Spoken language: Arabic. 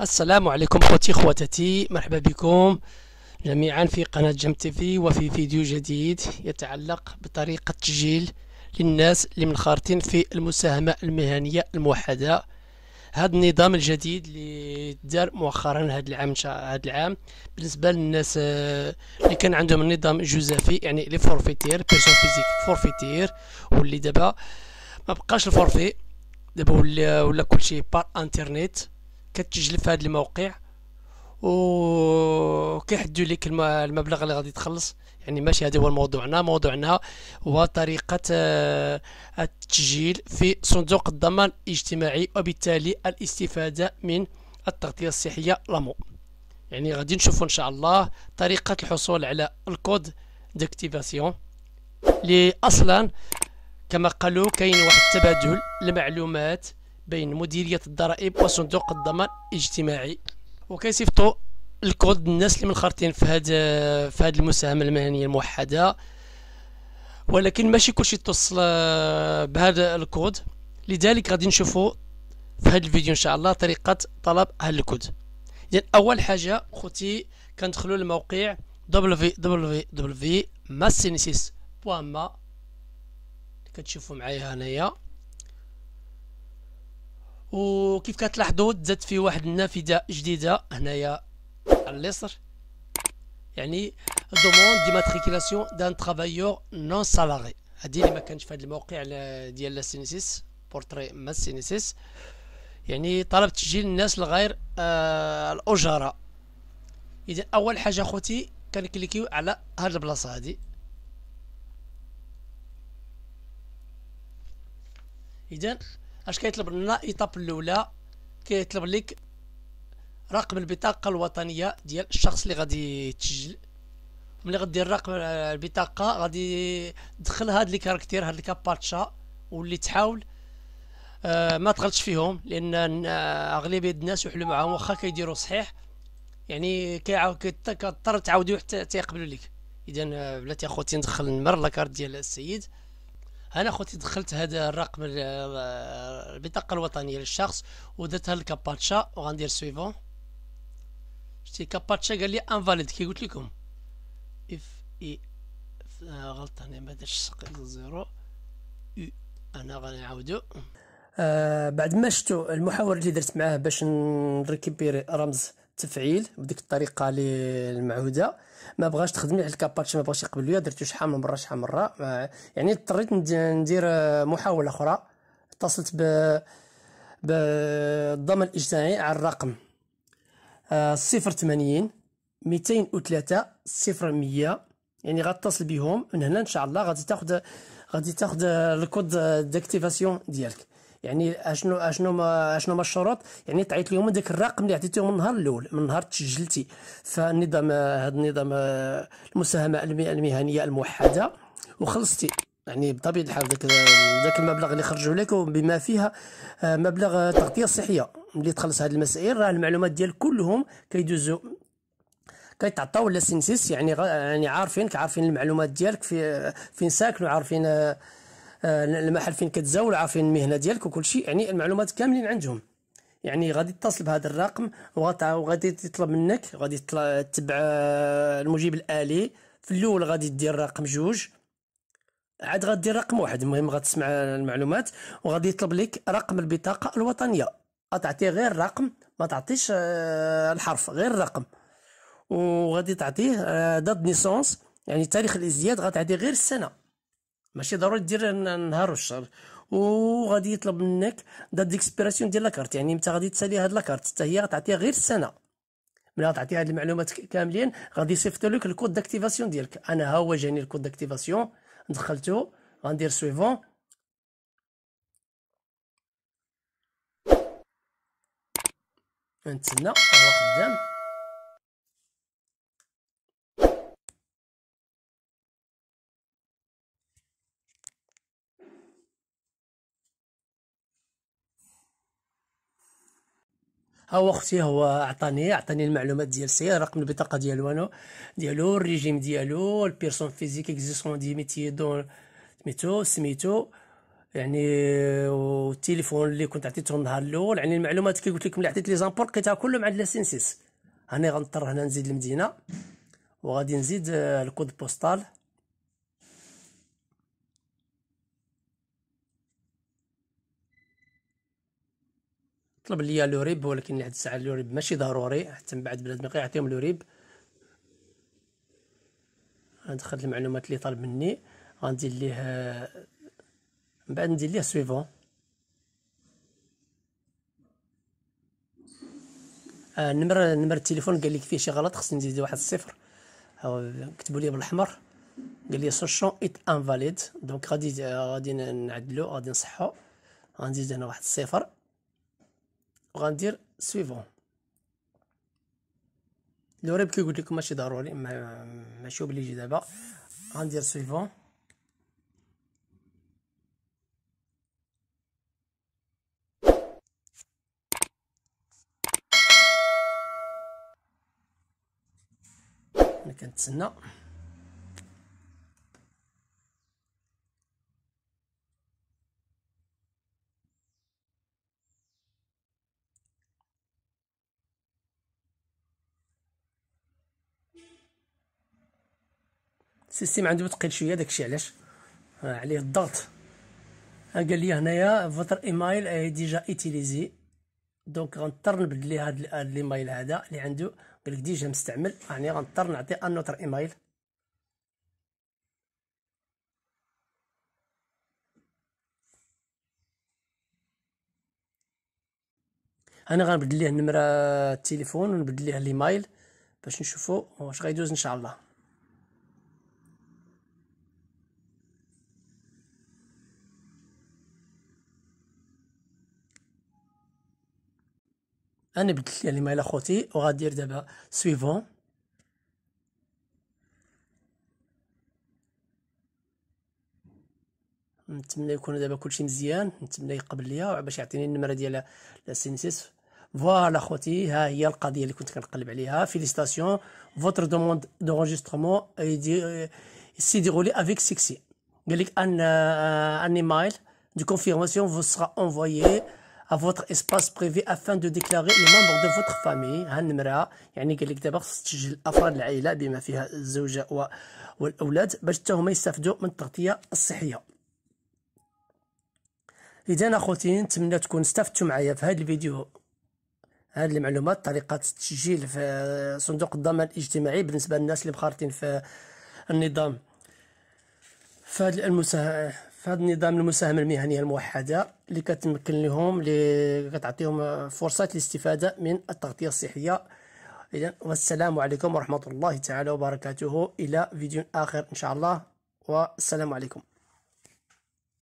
السلام عليكم اخوتي خواتاتي مرحبا بكم جميعا في قناة جم تيفي وفي فيديو جديد يتعلق بطريقة تسجيل للناس اللي منخرطين في المساهمة المهنية الموحدة هذا النظام الجديد اللي دار مؤخرا هذا العام هذا العام بالنسبة للناس آه، اللي كان عندهم النظام جوزافي يعني لي فورفيتير بيرسون فيزيك فورفيتير واللي دابا ما بقاش الفورفي دابا ولا ولا كلشي بار انترنت كتجلب في هذا الموقع كيحدوا لك المبلغ اللي غادي تخلص يعني ماشي هذا هو موضوعنا موضوعنا هو طريقة آه، التسجيل في صندوق الضمان الاجتماعي وبالتالي الاستفادة من التغطية الصحية لامو يعني غادي نشوفوا ان شاء الله طريقة الحصول على الكود ديكتيفاسيون اللي اصلا كما قالوا كاين واحد التبادل المعلومات بين مديرية الضرائب وصندوق الضمان الاجتماعي وكيصيفطوا الكود الناس اللي منخرطين في هاد في هاد المساهمة المهنية الموحدة ولكن ماشي كلشي توصل آه، بهذا الكود لذلك غادي نشوفوا في هذا الفيديو ان شاء الله طريقه طلب هذا الكود يعني اول حاجه خوتي كندخلوا للموقع www.massinesis.com كتشوفوا معايا هنايا وكيف كتلاحظوا زادت فيه واحد النافذه جديده هنايا على اليسر يعني دوموند دي ماتريكولاسيون دان ترافايور نون سالاري هذه اللي ما كانتش في هذا الموقع ديال لاسينيسيس بورتري ما يعني طلب تسجيل الناس الغير آه الاجراء اذا اول حاجه اخوتي كنكليكيو على هاد البلاصه هادي اذا اش كيطلب لنا ايطاب الاولى كيطلب لك رقم البطاقه الوطنيه ديال الشخص اللي غادي يتسجل ملي غدير رقم آه، البطاقه غادي تدخل هاد لي كاركتير هاد الكاباتشا واللي تحاول آه، ما تغلطش فيهم لان آه، اغلبيه الناس وحلو معاهم واخا كيديروا صحيح يعني كيضطر تعاودي حتى تيقبلوا لك اذا بلاتي اخوتي ندخل نمر لاكارت ديال السيد انا خوتي دخلت هذا الرقم آه، البطاقه الوطنيه للشخص ودرتها لكاباتشا وغندير سويفون شتي كاباتشا قال لي انفاليد كي قلت لكم اف اي آه، غلط هنا ما درتش زيرو يو انا غنعاودو آه بعد ما شفتو المحاوله اللي درت معاه باش نركب رمز تفعيل بديك الطريقه اللي المعهوده ما بغاش تخدمي على الكاباتش ما بغاش يقبل ليا درتو شحال من مره شحال من مره يعني اضطريت ندير محاوله اخرى اتصلت ب بالضمان الاجتماعي على الرقم آه، صفر ثمانين ميتين وثلاثة صفر مية يعني غاتصل بهم من هنا ان شاء الله غادي تاخذ غادي تاخذ الكود داكتيفاسيون ديالك يعني اشنو اشنو ما اشنو ما الشروط يعني تعيط لهم ذاك الرقم اللي عطيتهم من النهار الاول من نهار تسجلتي فالنظام هذا النظام آه، المساهمه المهنيه الموحده وخلصتي يعني بطبيعه الحال ذاك ذاك المبلغ اللي خرجوا لك بما فيها آه، مبلغ تغطيه صحيه ملي تخلص هذه المسائل راه المعلومات ديال كلهم كيدوزوا كيتعطاو لا سينسيس يعني يعني عارفينك عارفين المعلومات ديالك في فين ساكن وعارفين آه، المحل آه، فين كتزاول عارفين المهنه ديالك وكل شيء يعني المعلومات كاملين عندهم يعني غادي تتصل بهذا الرقم وغادي يطلب منك غادي تتبع آه، المجيب الالي في الاول غادي دير رقم جوج عاد غادي رقم واحد المهم غتسمع المعلومات وغادي يطلب لك رقم البطاقه الوطنيه غتعطي غير الرقم ما تعطيش آه، الحرف غير الرقم وغادي تعطيه دات نيسونس يعني تاريخ الازدياد غتعطي غير السنه ماشي ضروري دير نهار والشهر وغادي يطلب منك دات ديكسبيراسيون ديال لاكارت يعني انت غادي تسالي هاد لاكارت حتى هي غتعطيها غير سنه ملي غتعطي هاد المعلومات كاملين غادي يصيفط لك الكود داكتيفاسيون ديالك انا ها هو جاني الكود داكتيفاسيون دخلته غندير سويفون نتسنى هو خدام ها هو اختي هو عطاني عطاني المعلومات ديال سي رقم البطاقه ديالو انا ديالو الريجيم ديالو البيرسون فيزيك اكزيسون دي ميتي دون سميتو سميتو يعني والتليفون اللي كنت عطيته النهار الاول يعني المعلومات كي قلت لكم اللي عطيت لي زامبور لقيتها كلهم عند لاسينسيس هاني غنضطر هنا نزيد المدينه وغادي نزيد آه، الكود بوستال طلب ليا لو ريب ولكن واحد الساعه لو ريب ماشي ضروري حتى من بعد بنادم يعطيهم لو ريب غندخل المعلومات اللي طلب مني غندير ليه من بعد ندير ليه سويفون النمر آه، نمر التليفون قال لك فيه شي غلط خصني نزيد واحد الصفر كتبوا لي بالاحمر قال لي سوشون شون ات انفاليد دونك غادي غادي نعدلو غادي نصحو غنزيد هنا واحد الصفر وغندير سويفون لو ريب كيقول لكم ماشي ضروري ما ماشي يجي دابا غندير سويفون انا كنتسنى السيستم عنده ثقيل شويه داكشي علاش آه، عليه الضغط آه، قال لي هنايا فوتر ايميل اي ديجا ايتيليزي دونك غنضطر نبدل لي هاد الايميل هذا اللي عنده قال لك ديجا مستعمل يعني غنضطر نعطي انوتر ايميل انا غنبدل ليه النمره التليفون ونبدل ليه الايميل باش نشوفو واش غيدوز ان شاء الله انا بدلت الكلمه الى خوتي وغادير دابا سويفون نتمنى يكون دابا كلشي مزيان نتمنى يقبل ليا باش يعطيني النمره ديال السينسيس فوالا خوتي ها هي القضيه اللي كنت كنقلب عليها فيليستاسيون فوتر دوموند دونجسترومون سي ديغولي افيك سيكسي قال لك ان ان ايميل دو كونفيرماسيون فو سرا انفويي à votre espace privé afin de déclarer les membres de votre famille النمره يعني قال لك دابا خص تسجل افراد العائله بما فيها الزوجه والاولاد باش حتى هما يستافدوا من التغطيه الصحيه اذا اخوتي نتمنى تكون استفدتوا معايا في هذا الفيديو هذه المعلومات طريقه التسجيل في صندوق الضمان الاجتماعي بالنسبه للناس اللي مخارطين في النظام في فهاد المساهمه في هذا النظام المساهمه المهنيه الموحده اللي كتمكن لهم اللي كتعطيهم فرصه الاستفاده من التغطيه الصحيه اذا والسلام عليكم ورحمه الله تعالى وبركاته الى فيديو اخر ان شاء الله والسلام عليكم